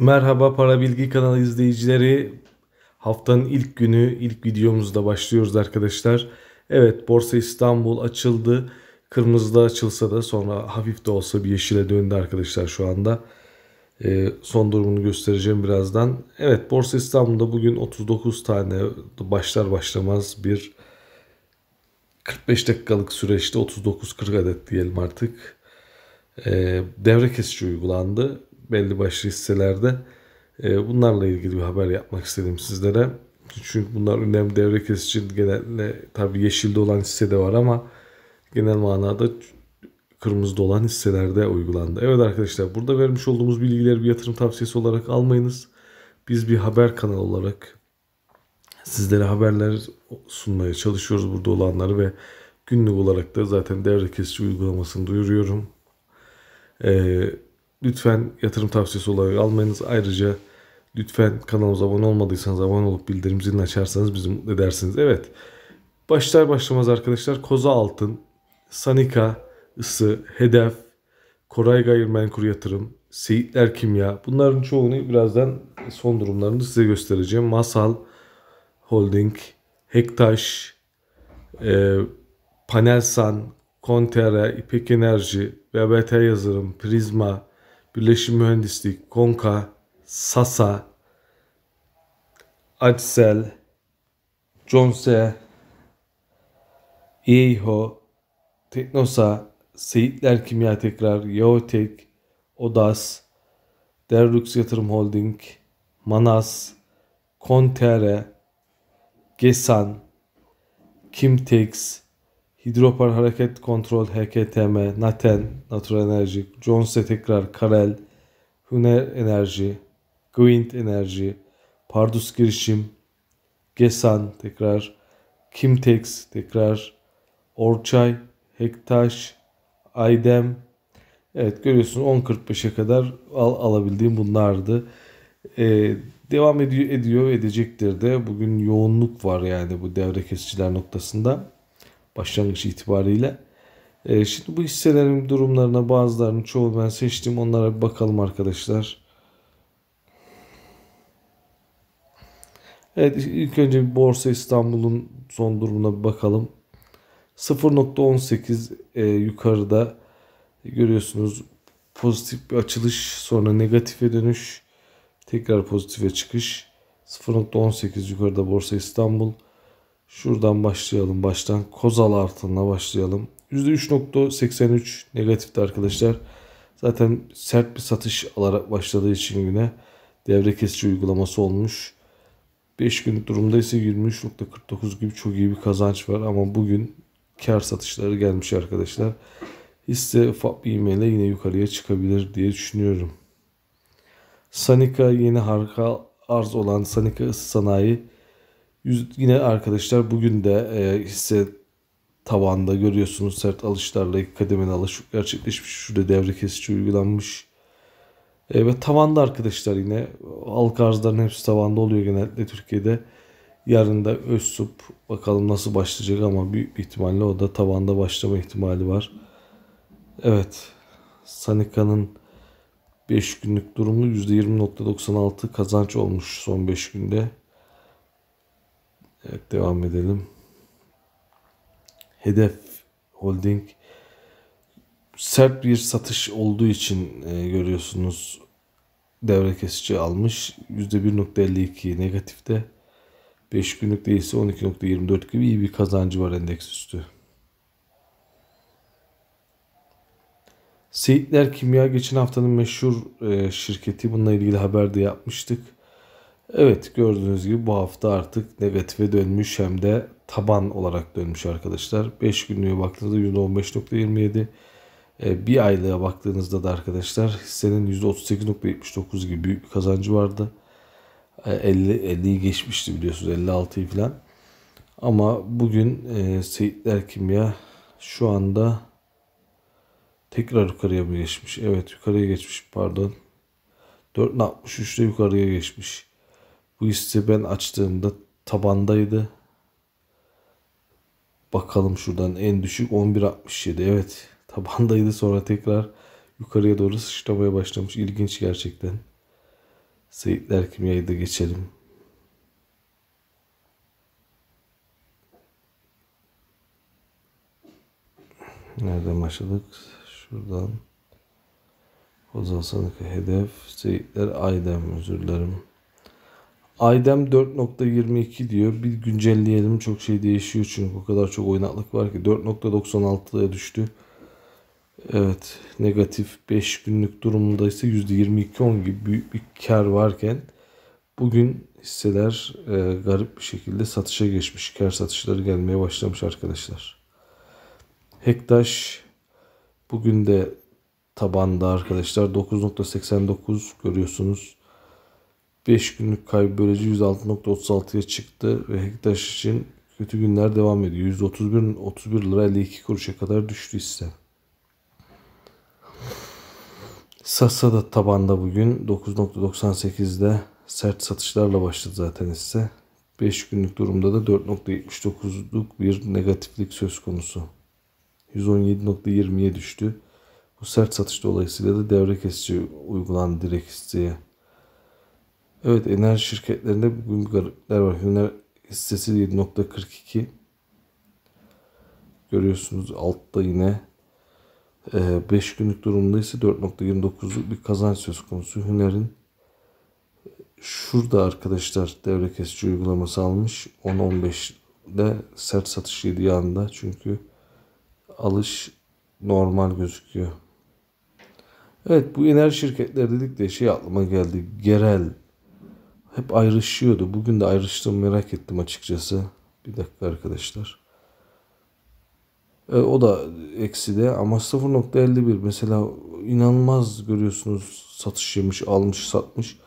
Merhaba Para Bilgi kanalı izleyicileri. Haftanın ilk günü ilk videomuzda başlıyoruz arkadaşlar. Evet Borsa İstanbul açıldı. Kırmızıda açılsa da sonra hafif de olsa bir yeşile döndü arkadaşlar şu anda. E, son durumunu göstereceğim birazdan. Evet Borsa İstanbul'da bugün 39 tane başlar başlamaz bir 45 dakikalık süreçte 39-40 adet diyelim artık. E, devre kesici uygulandı belli başlı hisselerde. E, bunlarla ilgili bir haber yapmak istedim sizlere. Çünkü bunlar önemli devre kesici genelde tabi yeşilde olan hisse de var ama genel manada kırmızıda olan hisselerde uygulandı. Evet arkadaşlar burada vermiş olduğumuz bilgileri bir yatırım tavsiyesi olarak almayınız. Biz bir haber kanalı olarak sizlere haberler sunmaya çalışıyoruz burada olanları ve günlük olarak da zaten devre kesici uygulamasını duyuruyorum. Ee, Lütfen yatırım tavsiyesi olarak almayınız. Ayrıca lütfen kanalımıza abone olmadıysanız abone olup bildirim zilini açarsanız bizi mutlu edersiniz. Evet başlar başlamaz arkadaşlar Koza Altın, Sanika, Isı, Hedef, Koray Gayrimenkul Yatırım, Seyitler Kimya bunların çoğunu birazdan son durumlarını size göstereceğim. Masal, Holding, Hektaş, e, Panelsan, Kontera, İpek Enerji, BBT Yazılım, Prisma. Birleşim Mühendislik, Konka, Sasa, Adsel, Jonse, EIHO, Teknosa, Seyitler Kimya Tekrar, Yeotek, Odas, Derlux Yatırım Holding, Manas, Kontere, Gesan, Kimtex, Hidropar Hareket Kontrol, HKTM, Naten, Natural Enerji, Jones'e tekrar, Karel, Hüner Enerji, Gwint Enerji, Pardus Girişim, Gesan tekrar, Kimtex tekrar, Orçay, Hektaş, Aydem. Evet görüyorsunuz 10.45'e kadar al, alabildiğim bunlardı. Ee, devam ediyor, ediyor edecektir de. Bugün yoğunluk var yani bu devre kesiciler noktasında başlangıç itibariyle. Ee, şimdi bu hisselerin durumlarına bazılarını çoğu ben seçtim. Onlara bir bakalım arkadaşlar. Evet ilk önce Borsa İstanbul'un son durumuna bir bakalım. 0.18 e, yukarıda görüyorsunuz pozitif bir açılış sonra negatife dönüş tekrar pozitife çıkış 0.18 yukarıda Borsa İstanbul Şuradan başlayalım baştan. Kozal artınla başlayalım. %3.83 negatifti arkadaşlar. Zaten sert bir satış alarak başladığı için güne devre kesici uygulaması olmuş. 5 günlük durumda ise 23.49 gibi çok iyi bir kazanç var ama bugün kar satışları gelmiş arkadaşlar. Hisse ufak bir ile yine yukarıya çıkabilir diye düşünüyorum. Sanika yeni harika arz olan Sanika Isı Sanayi Yine arkadaşlar bugün de e, hisse tavanda görüyorsunuz sert alışlarla iki kademeli alış gerçekleşmiş. Şurada devre kesici uygulanmış. E, ve tavanda arkadaşlar yine halka arzların hepsi tavanda oluyor genellikle Türkiye'de. Yarın da Özsup bakalım nasıl başlayacak ama büyük bir ihtimalle o da tavanda başlama ihtimali var. Evet. Sanika'nın 5 günlük durumu %20.96 kazanç olmuş son 5 günde. Evet devam edelim. Hedef Holding sert bir satış olduğu için e, görüyorsunuz devre kesici almış. %1.52 negatifte. 5 günlük değilse 12.24 gibi iyi bir kazancı var endeks üstü. Seyitler Kimya geçen haftanın meşhur e, şirketi. Bununla ilgili haber de yapmıştık. Evet gördüğünüz gibi bu hafta artık negatife dönmüş hem de taban olarak dönmüş arkadaşlar. 5 günlüğe baktığınızda %15.27 ee, bir aylığa baktığınızda da arkadaşlar hissenin %38.79 gibi büyük bir kazancı vardı. 50 ee, 50'yi geçmişti biliyorsunuz 56'yı falan. Ama bugün e, Seyitler Kimya şu anda tekrar yukarıya mı geçmiş? Evet yukarıya geçmiş pardon. 4.63'te yukarıya geçmiş. Bu hissi ben açtığımda tabandaydı. Bakalım şuradan en düşük 11.67 evet tabandaydı sonra tekrar yukarıya doğru sıçramaya başlamış. İlginç gerçekten. Seyitler kimyayı da geçelim. Nereden başladık? Şuradan. Ozan Sanık'a hedef. Seyitler Aydem özür dilerim. Aydem 4.22 diyor. Bir güncelleyelim. Çok şey değişiyor çünkü o kadar çok oynaklık var ki. 4.96'ya düştü. Evet negatif 5 günlük durumunda ise %22-10 gibi büyük bir kar varken bugün hisseler e, garip bir şekilde satışa geçmiş. Kar satışları gelmeye başlamış arkadaşlar. Hektaş bugün de tabanda arkadaşlar 9.89 görüyorsunuz. 5 günlük kayıp böylece 106.36'ya çıktı ve Hektaş için kötü günler devam ediyor. 131 31 lira 52 kuruşa kadar düştü hisse. Sasa da tabanda bugün 9.98'de sert satışlarla başladı zaten hisse. 5 günlük durumda da 4.79'luk bir negatiflik söz konusu. 117.20'ye düştü. Bu sert satış dolayısıyla da devre kesici uygulandı direkt hisseye. Evet enerji şirketlerinde bugün garipler var. Hüner hissesi 7.42 görüyorsunuz altta yine 5 e, günlük durumda ise 4.29'luk bir kazanç söz konusu. Hüner'in şurada arkadaşlar devre kesici uygulaması almış. 10-15'de sert satış yediği anda çünkü alış normal gözüküyor. Evet bu enerji şirketleri dedik de şey aklıma geldi. Gerel hep ayrışıyordu. Bugün de ayrıştığımı merak ettim açıkçası. Bir dakika arkadaşlar. E, o da eksi de ama 0.51 mesela inanılmaz görüyorsunuz satış yemiş almış satmış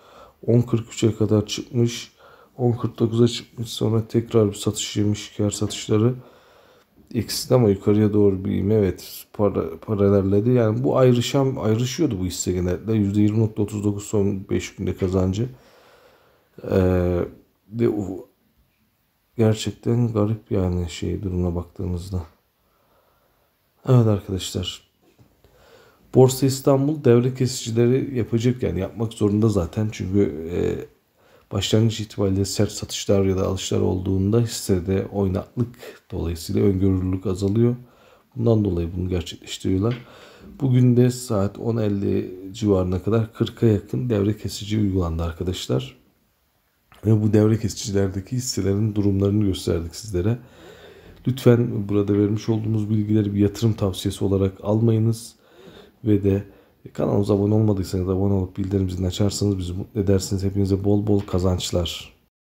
10.43'e kadar çıkmış 10.49'a çıkmış sonra tekrar bir satış yemiş kar satışları eksi ama yukarıya doğru bir ivme evet para, paralelledi yani bu ayrışan ayrışıyordu bu hisse genellikle %20.39 son 5 günde kazancı ee, ve gerçekten garip yani şey duruma baktığımızda. Evet arkadaşlar. Borsa İstanbul devre kesicileri yapacak yani yapmak zorunda zaten çünkü e, başlangıç itibariyle sert satışlar ya da alışlar olduğunda hissede oynaklık dolayısıyla öngörülülük azalıyor. Bundan dolayı bunu gerçekleştiriyorlar. Bugün de saat 10.50 civarına kadar 40'a yakın devre kesici uygulandı arkadaşlar ve bu devre kesicilerdeki hisselerin durumlarını gösterdik sizlere. Lütfen burada vermiş olduğumuz bilgileri bir yatırım tavsiyesi olarak almayınız ve de kanalımıza abone olmadıysanız abone olup bildirim zilini açarsanız bizi mutlu edersiniz. Hepinize bol bol kazançlar.